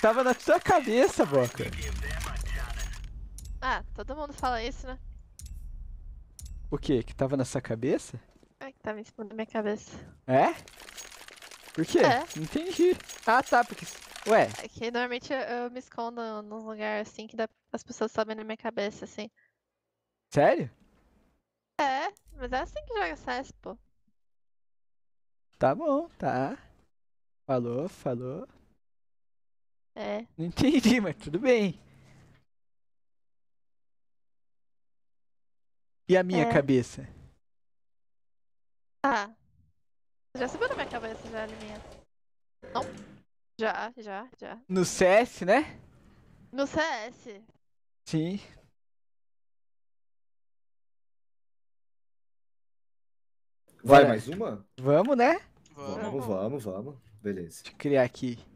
Tava na tua cabeça, Boca. Ah, todo mundo fala isso, né? O quê? Que tava na sua cabeça? É, que tava em cima da minha cabeça. É? Por quê? É. Entendi. Ah, tá, porque... Ué. É que normalmente eu, me escondo num lugar, assim, que dá... as pessoas sobem na minha cabeça, assim. Sério? É, mas é assim que joga CS, pô. Tá bom, tá. Falou, falou. É. Não entendi, mas tudo bem. E a minha é. cabeça? Ah. Já segurou minha cabeça, já, minha. Não? Já, já, já. No CS, né? No CS. Sim. Vai, Vai mais uma? Vamos, né? Vamos, vamos, vamos. vamos. Beleza. Deixa eu criar aqui.